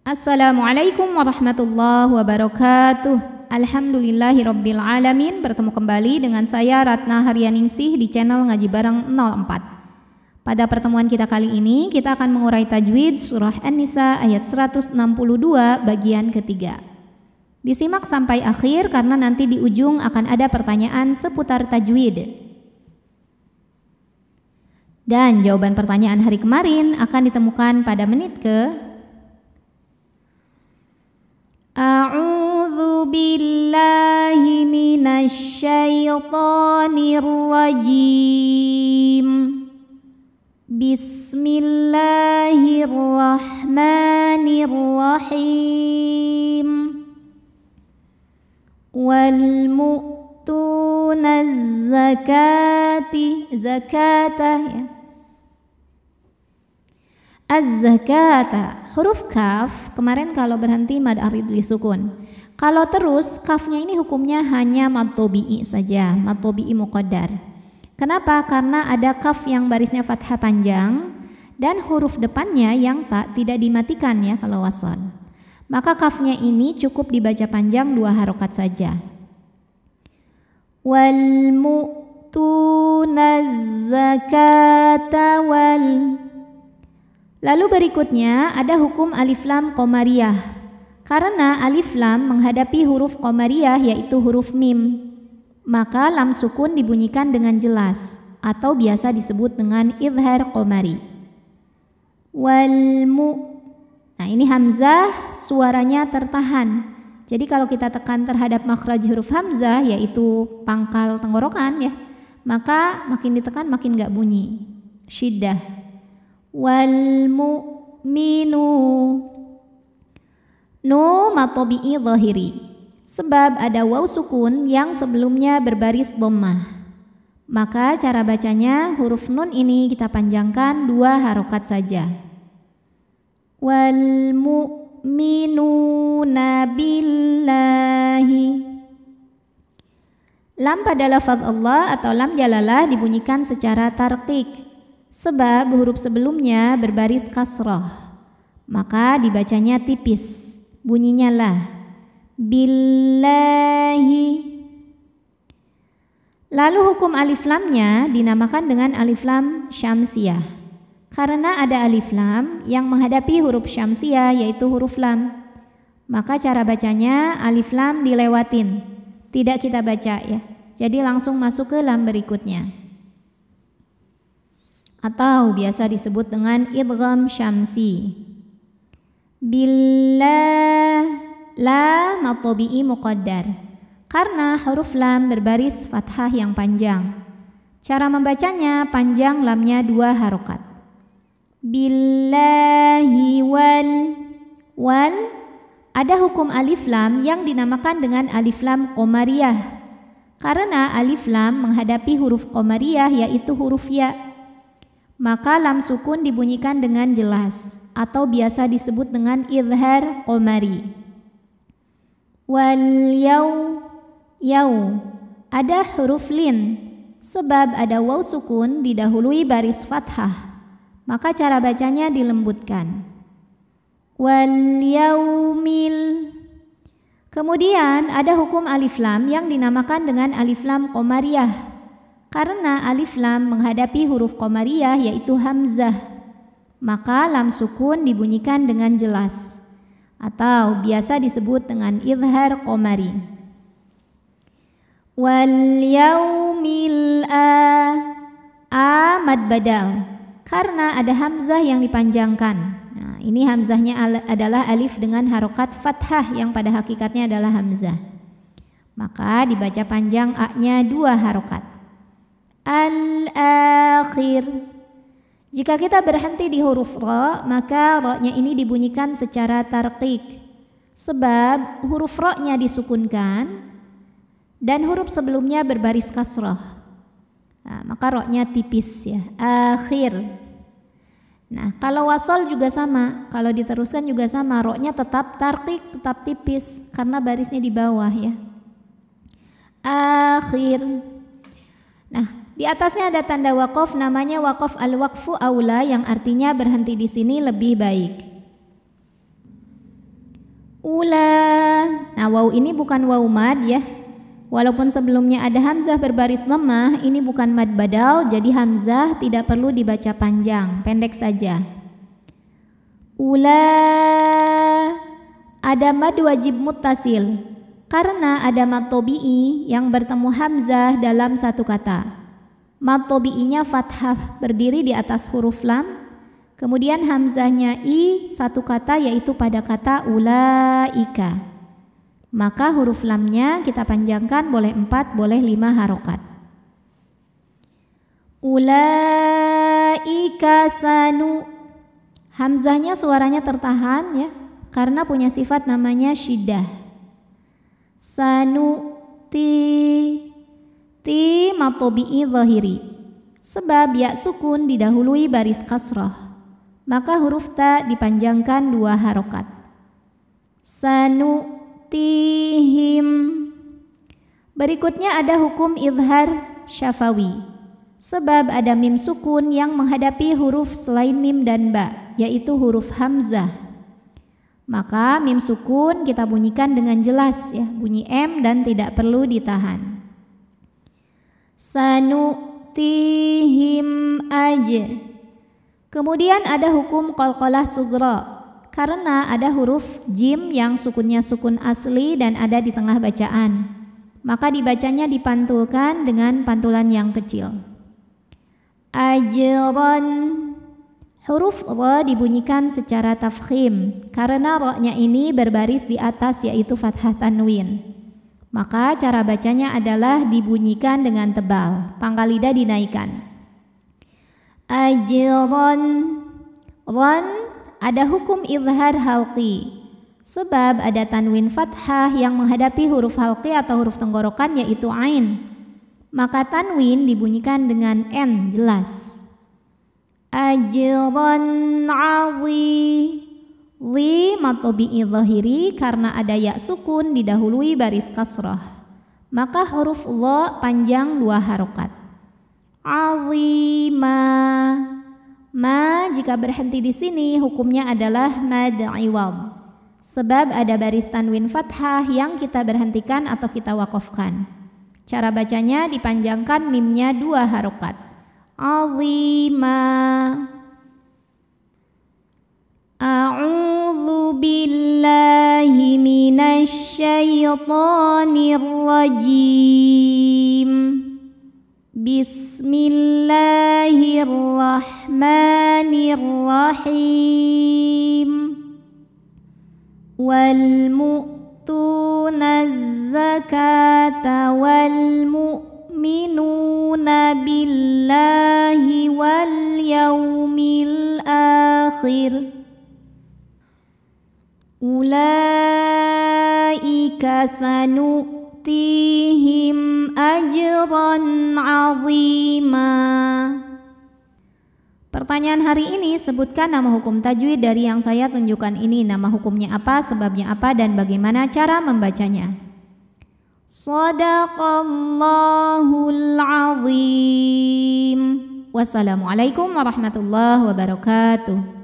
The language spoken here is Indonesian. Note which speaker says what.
Speaker 1: Assalamualaikum warahmatullahi wabarakatuh. Alhamdulillahi Rabbil Alamin Bertemu kembali dengan saya Ratna Haryaningsih di channel Ngaji Bareng 04 Pada pertemuan kita kali ini kita akan mengurai tajwid surah An-Nisa ayat 162 bagian ketiga Disimak sampai akhir karena nanti di ujung akan ada pertanyaan seputar tajwid Dan jawaban pertanyaan hari kemarin akan ditemukan pada menit ke أعوذ بالله من الشيطان الرجيم بسم الله الرحمن الرحيم والمؤتون الزكاة زكاة Az-zakata. Huruf kaf kemarin kalau berhenti mad arid li sukun. Kalau terus kafnya ini hukumnya hanya mad tobi'i saja, mad tobi'i muqaddar. Kenapa? Karena ada kaf yang barisnya fathah panjang dan huruf depannya yang tak tidak dimatikan ya kalau wason. Maka kafnya ini cukup dibaca panjang dua harokat saja. Wal mu'tunaz zakata wal Lalu berikutnya ada hukum alif lam komariah. Karena alif lam menghadapi huruf komariah yaitu huruf mim, maka lam sukun dibunyikan dengan jelas atau biasa disebut dengan idhar komari. Walmu. Nah ini hamzah suaranya tertahan. Jadi kalau kita tekan terhadap makhraj huruf hamzah yaitu pangkal tenggorokan ya, maka makin ditekan makin nggak bunyi. Syiddah Walmu'minu Nu matobi'i zahiri Sebab ada waw sukun yang sebelumnya berbaris dommah maka cara bacanya huruf nun ini kita panjangkan dua harokat saja. Wal mu'minuna nabillahi Lam pada lafaz Allah atau lam jalalah dibunyikan secara tarkik Sebab huruf sebelumnya berbaris kasroh, maka dibacanya tipis. Bunyinya lah. Billahi. Lalu hukum alif lamnya dinamakan dengan alif lam syamsiah. Karena ada alif lam yang menghadapi huruf syamsiah yaitu huruf lam. Maka cara bacanya alif lam dilewatin. Tidak kita baca ya. Jadi langsung masuk ke lam berikutnya atau biasa disebut dengan idgham syamsi. Bila la matobi'i muqaddar karena huruf lam berbaris fathah yang panjang. Cara membacanya panjang lamnya dua harokat. bila wal wal ada hukum alif lam yang dinamakan dengan alif lam komariah karena alif lam menghadapi huruf komariah yaitu huruf ya' maka lam sukun dibunyikan dengan jelas atau biasa disebut dengan idhar omari. Wal yau yau ada huruf lin sebab ada waw sukun didahului baris fathah maka cara bacanya dilembutkan. Wal mil Kemudian ada hukum alif lam yang dinamakan dengan alif lam komariah. Karena alif lam menghadapi huruf komariah yaitu hamzah, maka lam sukun dibunyikan dengan jelas atau biasa disebut dengan idhar komari. Wal yaumil a, amad badal karena ada hamzah yang dipanjangkan. Nah, ini hamzahnya adalah alif dengan harokat fathah yang pada hakikatnya adalah hamzah. Maka dibaca panjang a-nya dua harokat al-akhir. Jika kita berhenti di huruf ro, maka ro-nya ini dibunyikan secara tarqiq. Sebab huruf ro-nya disukunkan dan huruf sebelumnya berbaris kasroh. Nah, maka ro-nya tipis ya, akhir. Nah, kalau wasol juga sama, kalau diteruskan juga sama, roknya tetap tartik, tetap tipis karena barisnya di bawah ya. Akhir. Nah, di atasnya ada tanda wakaf namanya wakaf al-wakfu aula yang artinya berhenti di sini lebih baik. Ula. Nah, waw ini bukan waw mad ya. Walaupun sebelumnya ada hamzah berbaris lemah, ini bukan mad badal, jadi hamzah tidak perlu dibaca panjang, pendek saja. Ula. Ada mad wajib mutasil karena ada mad tobi'i yang bertemu hamzah dalam satu kata. Mad tobi'inya fathah berdiri di atas huruf lam. Kemudian hamzahnya i satu kata yaitu pada kata ulaika. Maka huruf lamnya kita panjangkan boleh empat, boleh lima harokat. Ulaika sanu. Hamzahnya suaranya tertahan ya, karena punya sifat namanya syidah Sanu ti Ti matobi'i zahiri. Sebab ya sukun didahului baris kasroh. Maka huruf ta dipanjangkan dua harokat. Sanu tihim. Berikutnya ada hukum izhar syafawi. Sebab ada mim sukun yang menghadapi huruf selain mim dan ba, yaitu huruf hamzah. Maka mim sukun kita bunyikan dengan jelas ya, bunyi M dan tidak perlu ditahan sanutihim aj kemudian ada hukum kolkolah sugro karena ada huruf jim yang sukunnya sukun asli dan ada di tengah bacaan. Maka dibacanya dipantulkan dengan pantulan yang kecil. Ajron Huruf ra dibunyikan secara tafkhim karena roknya ini berbaris di atas yaitu fathah tanwin. Maka cara bacanya adalah dibunyikan dengan tebal, pangkal lidah dinaikkan. Ajron Ron ada hukum izhar halqi Sebab ada tanwin fathah yang menghadapi huruf halqi atau huruf tenggorokan yaitu ain Maka tanwin dibunyikan dengan n jelas Ajron awi Li matobi'i zahiri karena ada ya sukun didahului baris kasroh. Maka huruf lo panjang dua harokat. Azima. Ma jika berhenti di sini hukumnya adalah mad iwal Sebab ada baris tanwin fathah yang kita berhentikan atau kita wakofkan. Cara bacanya dipanjangkan mimnya dua harokat. Azima. أعوذ بالله من الشيطان الرجيم بسم الله الرحمن الرحيم والمؤتون الزكاة والمؤمنون بالله واليوم الآخر Ulaika sanu'tihim ajran azima. Pertanyaan hari ini, sebutkan nama hukum tajwid dari yang saya tunjukkan ini. Nama hukumnya apa, sebabnya apa, dan bagaimana cara membacanya. Sadaqallahul azim. Wassalamualaikum warahmatullahi wabarakatuh.